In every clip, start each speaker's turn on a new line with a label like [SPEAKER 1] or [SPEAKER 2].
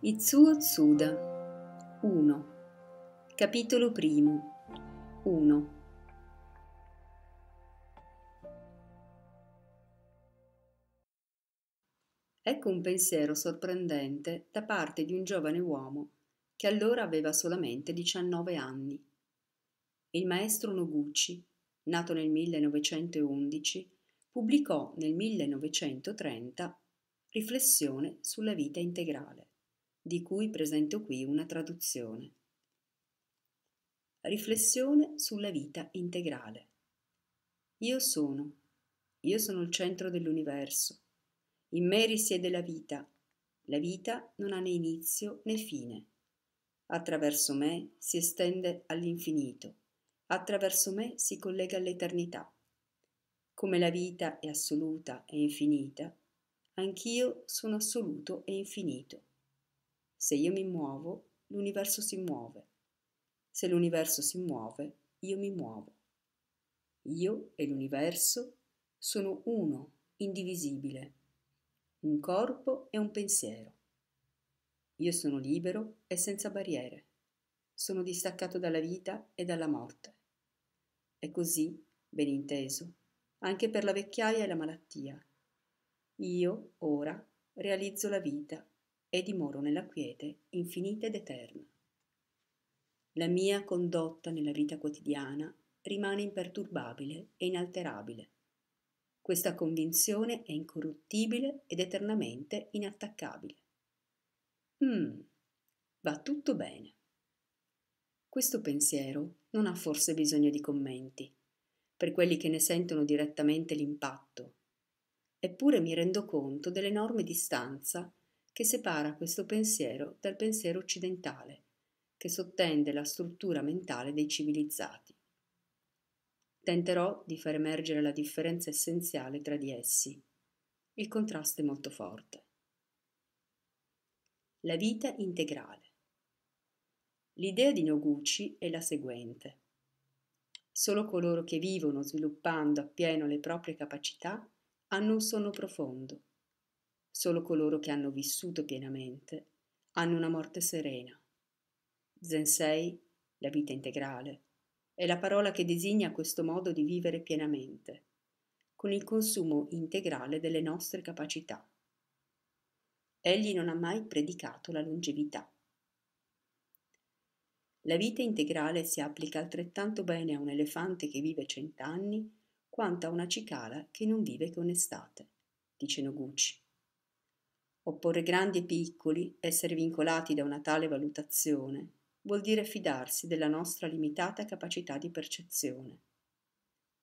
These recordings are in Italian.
[SPEAKER 1] Itsuo Tsuda 1 Capitolo 1 1 Ecco un pensiero sorprendente da parte di un giovane uomo che allora aveva solamente 19 anni. Il maestro Noguchi, nato nel 1911, pubblicò nel 1930 Riflessione sulla vita integrale di cui presento qui una traduzione. Riflessione sulla vita integrale. Io sono, io sono il centro dell'universo, in me risiede la vita, la vita non ha né inizio né fine. Attraverso me si estende all'infinito, attraverso me si collega all'eternità. Come la vita è assoluta e infinita, anch'io sono assoluto e infinito. Se io mi muovo, l'universo si muove. Se l'universo si muove, io mi muovo. Io e l'universo sono uno, indivisibile, un corpo e un pensiero. Io sono libero e senza barriere. Sono distaccato dalla vita e dalla morte. E così, ben inteso, anche per la vecchiaia e la malattia. Io, ora, realizzo la vita e dimoro nella quiete infinita ed eterna. La mia condotta nella vita quotidiana rimane imperturbabile e inalterabile. Questa convinzione è incorruttibile ed eternamente inattaccabile. Mmm, va tutto bene. Questo pensiero non ha forse bisogno di commenti, per quelli che ne sentono direttamente l'impatto. Eppure mi rendo conto dell'enorme distanza che separa questo pensiero dal pensiero occidentale, che sottende la struttura mentale dei civilizzati. Tenterò di far emergere la differenza essenziale tra di essi. Il contrasto è molto forte. La vita integrale. L'idea di Noguchi è la seguente. Solo coloro che vivono sviluppando appieno le proprie capacità hanno un sonno profondo, solo coloro che hanno vissuto pienamente hanno una morte serena. Zensei, la vita integrale, è la parola che designa questo modo di vivere pienamente, con il consumo integrale delle nostre capacità. Egli non ha mai predicato la longevità. La vita integrale si applica altrettanto bene a un elefante che vive cent'anni quanto a una cicala che non vive che un'estate, dice Noguchi. Opporre grandi e piccoli, essere vincolati da una tale valutazione, vuol dire fidarsi della nostra limitata capacità di percezione.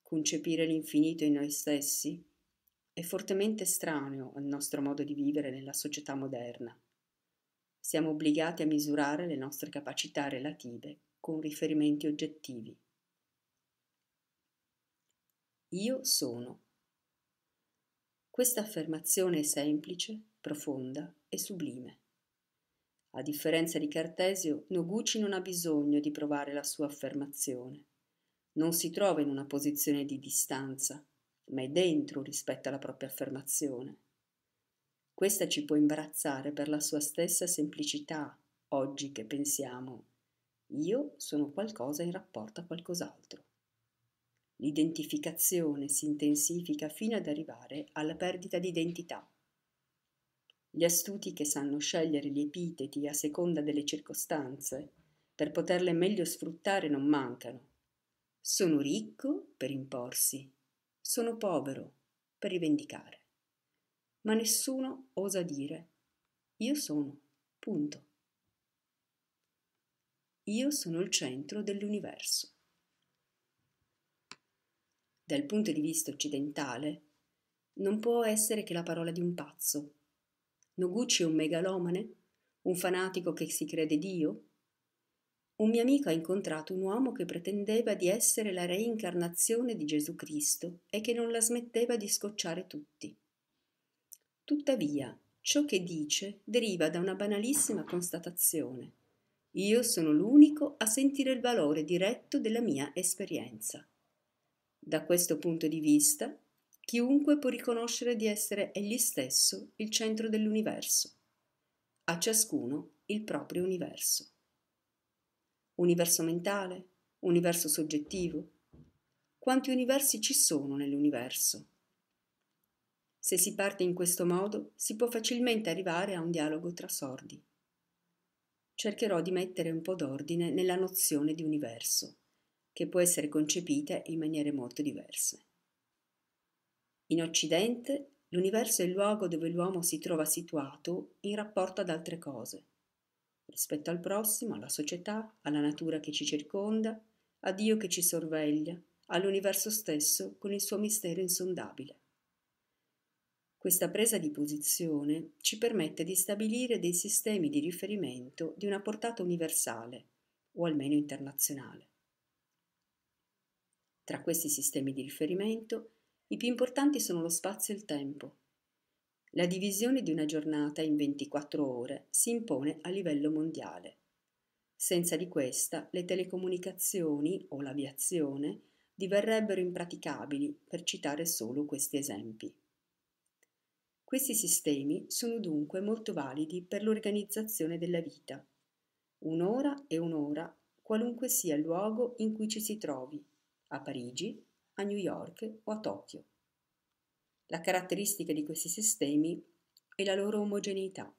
[SPEAKER 1] Concepire l'infinito in noi stessi è fortemente estraneo al nostro modo di vivere nella società moderna. Siamo obbligati a misurare le nostre capacità relative con riferimenti oggettivi. Io sono. Questa affermazione semplice profonda e sublime. A differenza di Cartesio, Noguchi non ha bisogno di provare la sua affermazione. Non si trova in una posizione di distanza, ma è dentro rispetto alla propria affermazione. Questa ci può imbarazzare per la sua stessa semplicità, oggi che pensiamo io sono qualcosa in rapporto a qualcos'altro. L'identificazione si intensifica fino ad arrivare alla perdita di identità gli astuti che sanno scegliere gli epiteti a seconda delle circostanze, per poterle meglio sfruttare non mancano. Sono ricco per imporsi, sono povero per rivendicare. Ma nessuno osa dire io sono, punto. Io sono il centro dell'universo. Dal punto di vista occidentale, non può essere che la parola di un pazzo Noguchi è un megalomane? Un fanatico che si crede Dio? Un mio amico ha incontrato un uomo che pretendeva di essere la reincarnazione di Gesù Cristo e che non la smetteva di scocciare tutti. Tuttavia, ciò che dice deriva da una banalissima constatazione. Io sono l'unico a sentire il valore diretto della mia esperienza. Da questo punto di vista, chiunque può riconoscere di essere egli stesso il centro dell'universo, a ciascuno il proprio universo. Universo mentale, universo soggettivo. Quanti universi ci sono nell'universo? Se si parte in questo modo, si può facilmente arrivare a un dialogo tra sordi. Cercherò di mettere un po' d'ordine nella nozione di universo, che può essere concepita in maniere molto diverse. In Occidente, l'universo è il luogo dove l'uomo si trova situato in rapporto ad altre cose, rispetto al prossimo, alla società, alla natura che ci circonda, a Dio che ci sorveglia, all'universo stesso con il suo mistero insondabile. Questa presa di posizione ci permette di stabilire dei sistemi di riferimento di una portata universale o almeno internazionale. Tra questi sistemi di riferimento i più importanti sono lo spazio e il tempo. La divisione di una giornata in 24 ore si impone a livello mondiale. Senza di questa le telecomunicazioni o l'aviazione diverrebbero impraticabili, per citare solo questi esempi. Questi sistemi sono dunque molto validi per l'organizzazione della vita. Un'ora e un'ora, qualunque sia il luogo in cui ci si trovi, a Parigi, a New York o a Tokyo. La caratteristica di questi sistemi è la loro omogeneità.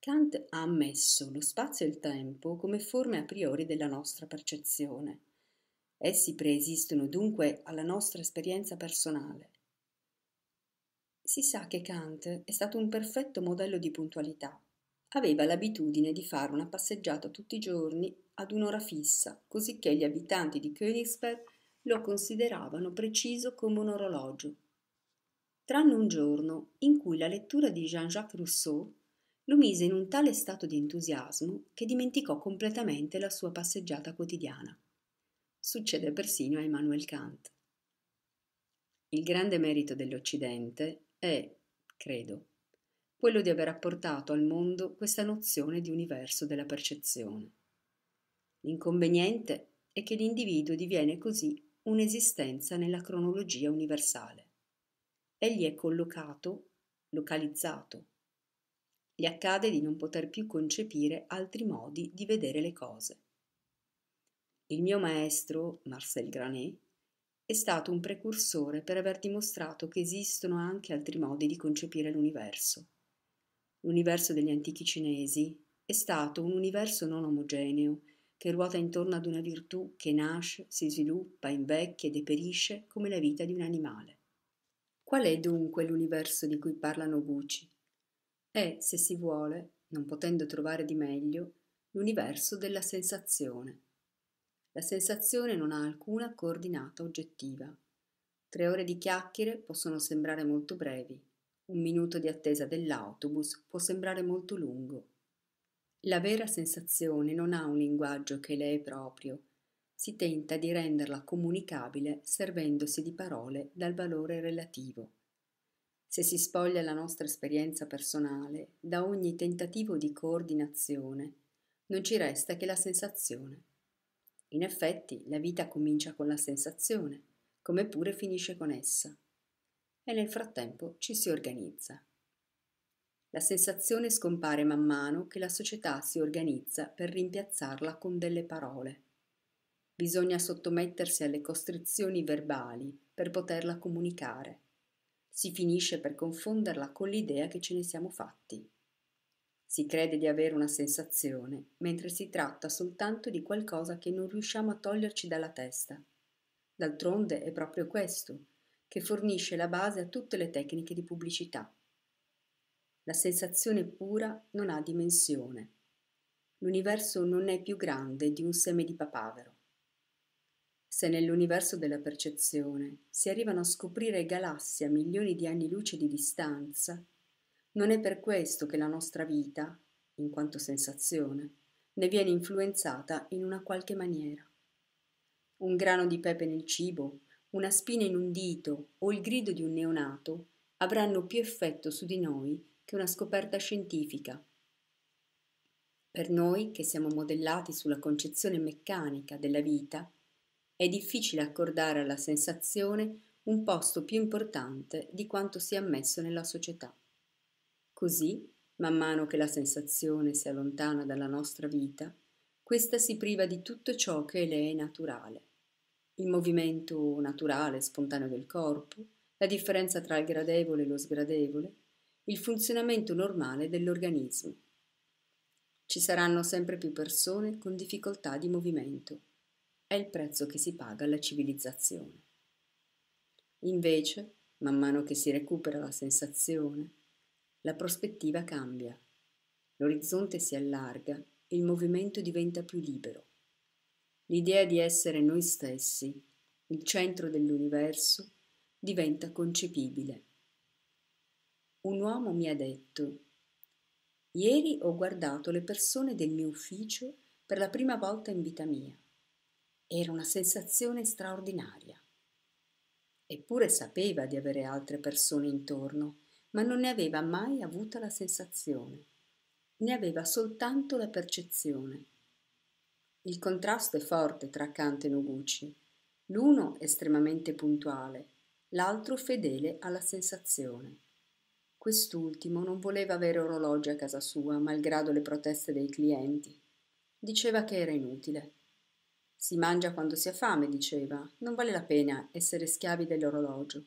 [SPEAKER 1] Kant ha ammesso lo spazio e il tempo come forme a priori della nostra percezione. Essi preesistono dunque alla nostra esperienza personale. Si sa che Kant è stato un perfetto modello di puntualità. Aveva l'abitudine di fare una passeggiata tutti i giorni ad un'ora fissa, cosicché gli abitanti di Königsberg lo consideravano preciso come un orologio. Tranne un giorno in cui la lettura di Jean-Jacques Rousseau lo mise in un tale stato di entusiasmo che dimenticò completamente la sua passeggiata quotidiana. Succede persino a Immanuel Kant. Il grande merito dell'Occidente è, credo, quello di aver apportato al mondo questa nozione di universo della percezione. L'inconveniente è che l'individuo diviene così un'esistenza nella cronologia universale. Egli è collocato, localizzato. Gli accade di non poter più concepire altri modi di vedere le cose. Il mio maestro, Marcel Granet, è stato un precursore per aver dimostrato che esistono anche altri modi di concepire l'universo. L'universo degli antichi cinesi è stato un universo non omogeneo che ruota intorno ad una virtù che nasce, si sviluppa, invecchia e deperisce come la vita di un animale. Qual è dunque l'universo di cui parlano Gucci? È, se si vuole, non potendo trovare di meglio, l'universo della sensazione. La sensazione non ha alcuna coordinata oggettiva. Tre ore di chiacchiere possono sembrare molto brevi, un minuto di attesa dell'autobus può sembrare molto lungo la vera sensazione non ha un linguaggio che le è proprio. Si tenta di renderla comunicabile servendosi di parole dal valore relativo. Se si spoglia la nostra esperienza personale da ogni tentativo di coordinazione, non ci resta che la sensazione. In effetti, la vita comincia con la sensazione, come pure finisce con essa. E nel frattempo ci si organizza. La sensazione scompare man mano che la società si organizza per rimpiazzarla con delle parole. Bisogna sottomettersi alle costrizioni verbali per poterla comunicare. Si finisce per confonderla con l'idea che ce ne siamo fatti. Si crede di avere una sensazione, mentre si tratta soltanto di qualcosa che non riusciamo a toglierci dalla testa. D'altronde è proprio questo che fornisce la base a tutte le tecniche di pubblicità. La sensazione pura non ha dimensione. L'universo non è più grande di un seme di papavero. Se nell'universo della percezione si arrivano a scoprire galassie a milioni di anni luce di distanza, non è per questo che la nostra vita, in quanto sensazione, ne viene influenzata in una qualche maniera. Un grano di pepe nel cibo, una spina in un dito o il grido di un neonato avranno più effetto su di noi che una scoperta scientifica. Per noi, che siamo modellati sulla concezione meccanica della vita, è difficile accordare alla sensazione un posto più importante di quanto sia ammesso nella società. Così, man mano che la sensazione si allontana dalla nostra vita, questa si priva di tutto ciò che le è naturale. Il movimento naturale, spontaneo del corpo, la differenza tra il gradevole e lo sgradevole, il funzionamento normale dell'organismo. Ci saranno sempre più persone con difficoltà di movimento. È il prezzo che si paga alla civilizzazione. Invece, man mano che si recupera la sensazione, la prospettiva cambia. L'orizzonte si allarga, e il movimento diventa più libero. L'idea di essere noi stessi, il centro dell'universo, diventa concepibile un uomo mi ha detto Ieri ho guardato le persone del mio ufficio per la prima volta in vita mia. Era una sensazione straordinaria. Eppure sapeva di avere altre persone intorno, ma non ne aveva mai avuta la sensazione. Ne aveva soltanto la percezione. Il contrasto è forte tra Kant e Noguchi. L'uno estremamente puntuale, l'altro fedele alla sensazione. Quest'ultimo non voleva avere orologi a casa sua, malgrado le proteste dei clienti. Diceva che era inutile. Si mangia quando si ha fame, diceva, non vale la pena essere schiavi dell'orologio.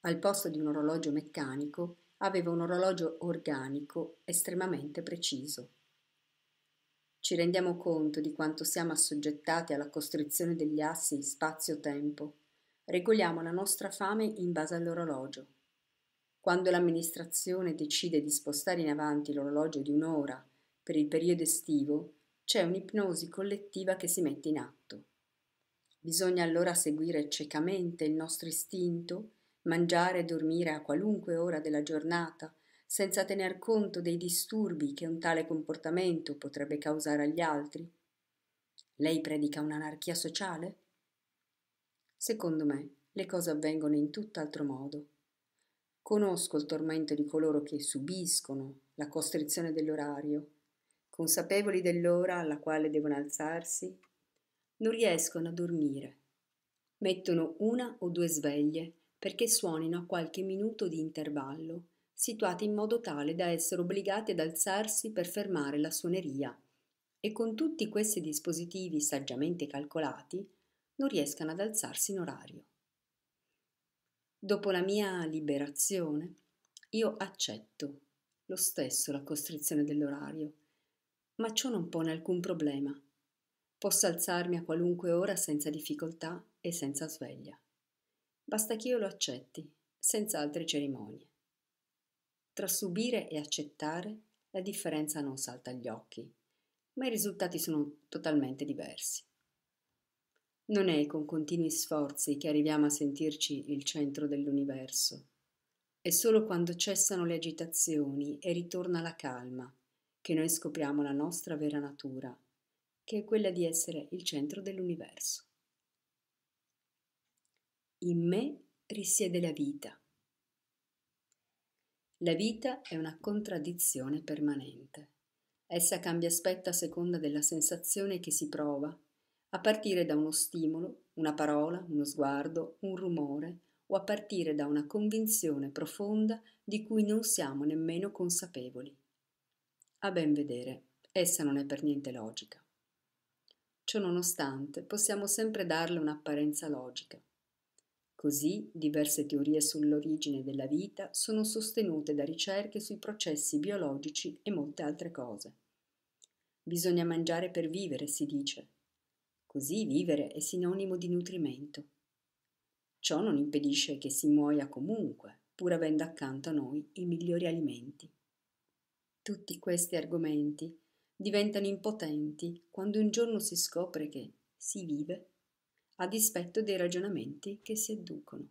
[SPEAKER 1] Al posto di un orologio meccanico, aveva un orologio organico estremamente preciso. Ci rendiamo conto di quanto siamo assoggettati alla costrizione degli assi spazio-tempo. Regoliamo la nostra fame in base all'orologio. Quando l'amministrazione decide di spostare in avanti l'orologio di un'ora per il periodo estivo, c'è un'ipnosi collettiva che si mette in atto. Bisogna allora seguire ciecamente il nostro istinto, mangiare e dormire a qualunque ora della giornata, senza tener conto dei disturbi che un tale comportamento potrebbe causare agli altri? Lei predica un'anarchia sociale? Secondo me le cose avvengono in tutt'altro modo. Conosco il tormento di coloro che subiscono la costrizione dell'orario, consapevoli dell'ora alla quale devono alzarsi, non riescono a dormire. Mettono una o due sveglie perché suonino a qualche minuto di intervallo, situate in modo tale da essere obbligati ad alzarsi per fermare la suoneria. E con tutti questi dispositivi saggiamente calcolati, non riescano ad alzarsi in orario. Dopo la mia liberazione, io accetto lo stesso la costrizione dell'orario, ma ciò non pone alcun problema. Posso alzarmi a qualunque ora senza difficoltà e senza sveglia. Basta che io lo accetti, senza altre cerimonie. Tra subire e accettare la differenza non salta agli occhi, ma i risultati sono totalmente diversi. Non è con continui sforzi che arriviamo a sentirci il centro dell'universo. È solo quando cessano le agitazioni e ritorna la calma che noi scopriamo la nostra vera natura, che è quella di essere il centro dell'universo. In me risiede la vita. La vita è una contraddizione permanente. Essa cambia aspetto a seconda della sensazione che si prova a partire da uno stimolo, una parola, uno sguardo, un rumore o a partire da una convinzione profonda di cui non siamo nemmeno consapevoli. A ben vedere, essa non è per niente logica. Ciò nonostante, possiamo sempre darle un'apparenza logica. Così diverse teorie sull'origine della vita sono sostenute da ricerche sui processi biologici e molte altre cose. Bisogna mangiare per vivere, si dice, Così vivere è sinonimo di nutrimento. Ciò non impedisce che si muoia comunque, pur avendo accanto a noi i migliori alimenti. Tutti questi argomenti diventano impotenti quando un giorno si scopre che si vive a dispetto dei ragionamenti che si adducono.